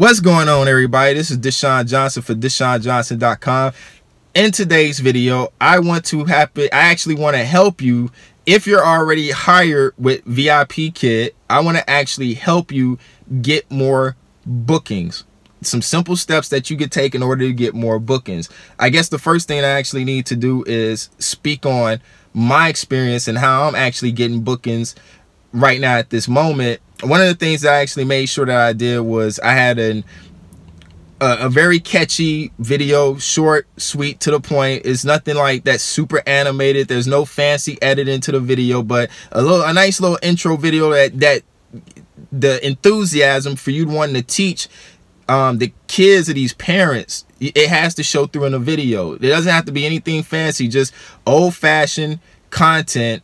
What's going on, everybody? This is Deshaun Johnson for DeshaunJohnson.com. In today's video, I want to happen. I actually want to help you if you're already hired with VIP Kit. I want to actually help you get more bookings. Some simple steps that you could take in order to get more bookings. I guess the first thing I actually need to do is speak on my experience and how I'm actually getting bookings right now at this moment one of the things that I actually made sure that I did was I had an a, a very catchy video, short, sweet, to the point. It's nothing like that super animated. There's no fancy editing to the video, but a little a nice little intro video that that the enthusiasm for you wanting to teach um, the kids of these parents it has to show through in a video. It doesn't have to be anything fancy, just old fashioned content,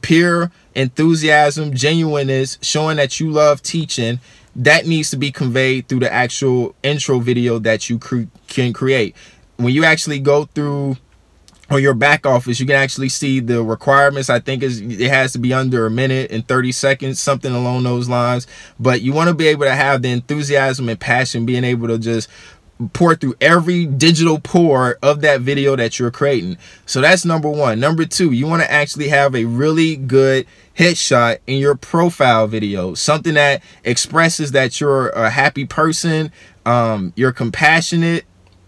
pure enthusiasm, genuineness, showing that you love teaching, that needs to be conveyed through the actual intro video that you cre can create. When you actually go through or your back office, you can actually see the requirements. I think is it has to be under a minute and 30 seconds, something along those lines. But you want to be able to have the enthusiasm and passion, being able to just pour through every digital pore of that video that you're creating. So that's number one. Number two, you want to actually have a really good headshot in your profile video, something that expresses that you're a happy person, um, you're compassionate,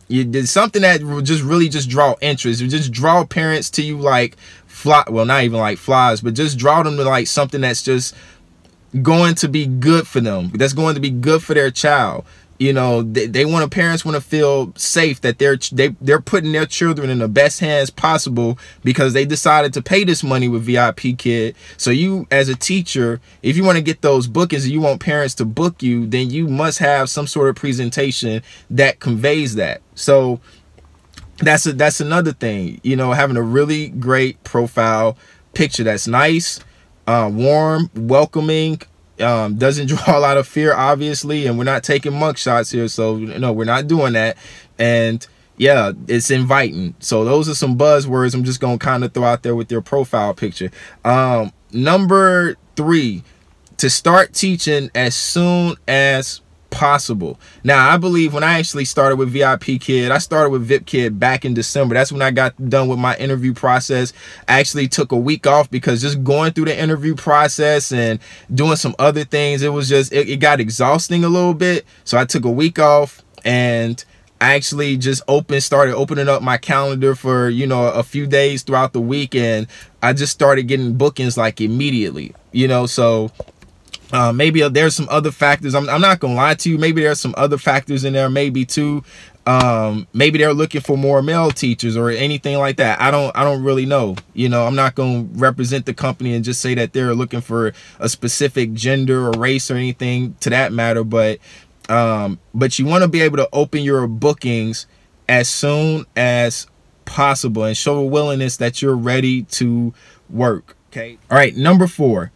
you did something that will just really just draw interest you just draw parents to you like fly well not even like flies but just draw them to like something that's just going to be good for them that's going to be good for their child you know, they, they want parents want to feel safe that they're they they're putting their children in the best hands possible because they decided to pay this money with VIP Kid. So you, as a teacher, if you want to get those bookings, you want parents to book you, then you must have some sort of presentation that conveys that. So that's a, that's another thing. You know, having a really great profile picture that's nice, uh, warm, welcoming, um, doesn't draw a lot of fear, obviously, and we're not taking monk shots here, so no, we're not doing that. And yeah, it's inviting. So those are some buzzwords I'm just gonna kind of throw out there with your profile picture. Um, number three, to start teaching as soon as possible. Now, I believe when I actually started with VIP Kid, I started with VIP Kid back in December. That's when I got done with my interview process. I actually took a week off because just going through the interview process and doing some other things, it was just, it, it got exhausting a little bit. So I took a week off and I actually just opened, started opening up my calendar for, you know, a few days throughout the week. And I just started getting bookings like immediately, you know, so uh, maybe there's some other factors. I'm, I'm not going to lie to you. Maybe there's some other factors in there, maybe too. Um, maybe they're looking for more male teachers or anything like that. I don't, I don't really know. You know, I'm not going to represent the company and just say that they're looking for a specific gender or race or anything to that matter. But, um, but you want to be able to open your bookings as soon as possible and show a willingness that you're ready to work. Okay. All right. Number four,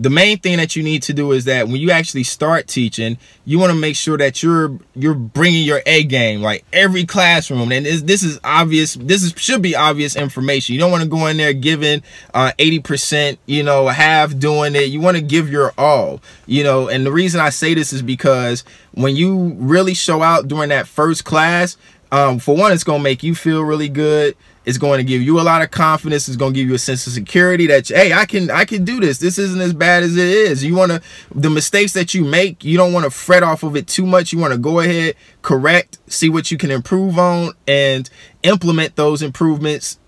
the main thing that you need to do is that when you actually start teaching, you want to make sure that you're you're bringing your A game, like every classroom. And this is obvious. This is should be obvious information. You don't want to go in there giving uh, 80%, you know, half doing it. You want to give your all, you know. And the reason I say this is because when you really show out during that first class, um, for one, it's gonna make you feel really good. It's going to give you a lot of confidence. It's going to give you a sense of security that, hey, I can I can do this. This isn't as bad as it is. You want to the mistakes that you make, you don't want to fret off of it too much. You want to go ahead, correct, see what you can improve on and implement those improvements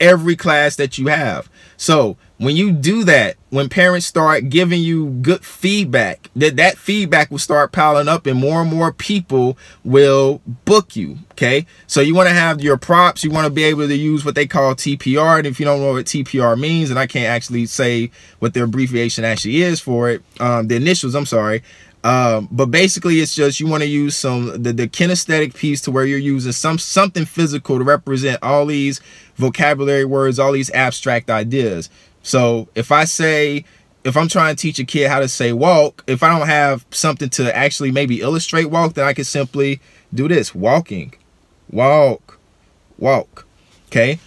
every class that you have. So when you do that, when parents start giving you good feedback, that that feedback will start piling up and more and more people will book you, okay? So you want to have your props, you want to be able to use what they call TPR, and if you don't know what TPR means, and I can't actually say what their abbreviation actually is for it, um, the initials, I'm sorry, um, but basically, it's just you want to use some the, the kinesthetic piece to where you're using some something physical to represent all these vocabulary words, all these abstract ideas. So if I say, if I'm trying to teach a kid how to say walk, if I don't have something to actually maybe illustrate walk, then I can simply do this walking, walk, walk. Okay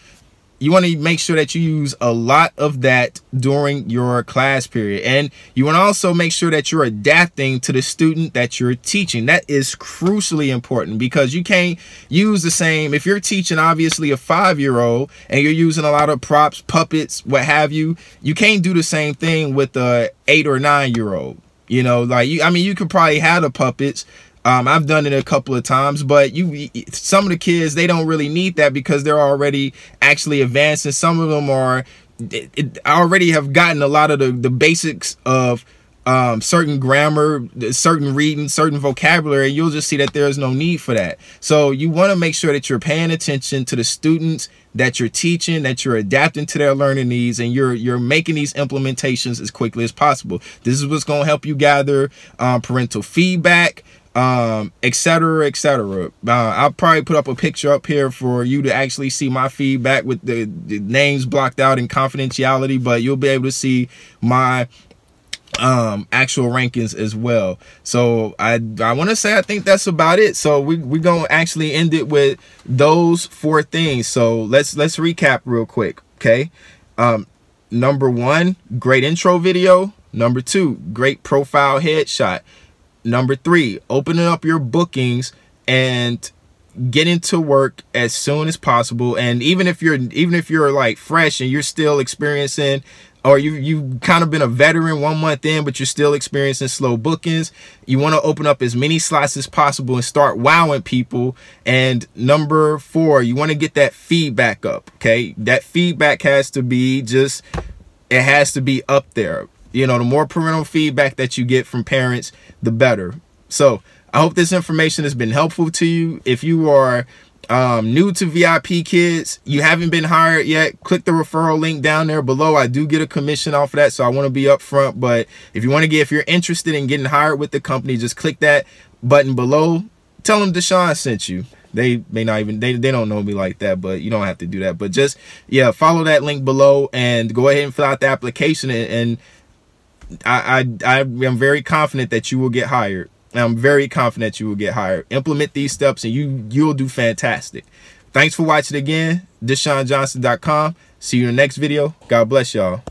you want to make sure that you use a lot of that during your class period. And you want to also make sure that you're adapting to the student that you're teaching. That is crucially important because you can't use the same. If you're teaching, obviously, a five year old and you're using a lot of props, puppets, what have you, you can't do the same thing with a eight or nine year old. You know, like you, I mean, you could probably have the puppets, um, I've done it a couple of times, but you some of the kids they don't really need that because they're already actually advanced, and some of them are it, it, already have gotten a lot of the, the basics of um, certain grammar, certain reading, certain vocabulary, you'll just see that there's no need for that. So you want to make sure that you're paying attention to the students that you're teaching, that you're adapting to their learning needs, and you're you're making these implementations as quickly as possible. This is what's going to help you gather um, parental feedback um etc etc uh, i'll probably put up a picture up here for you to actually see my feedback with the, the names blocked out in confidentiality but you'll be able to see my um actual rankings as well so i i want to say i think that's about it so we, we're gonna actually end it with those four things so let's let's recap real quick okay um number one great intro video number two great profile headshot Number three, opening up your bookings and getting to work as soon as possible. And even if you're even if you're like fresh and you're still experiencing or you you've kind of been a veteran one month in, but you're still experiencing slow bookings. You want to open up as many slots as possible and start wowing people. And number four, you want to get that feedback up. Okay, that feedback has to be just it has to be up there. You know, the more parental feedback that you get from parents, the better. So I hope this information has been helpful to you. If you are um, new to VIP Kids, you haven't been hired yet, click the referral link down there below. I do get a commission off of that, so I want to be upfront. But if you want to get, if you're interested in getting hired with the company, just click that button below. Tell them Deshaun sent you. They may not even they, they don't know me like that, but you don't have to do that. But just yeah, follow that link below and go ahead and fill out the application and, and I, I, I am very confident that you will get hired. I'm very confident you will get hired. Implement these steps and you you'll do fantastic. Thanks for watching again. DeshawnJohnson.com. See you in the next video. God bless y'all.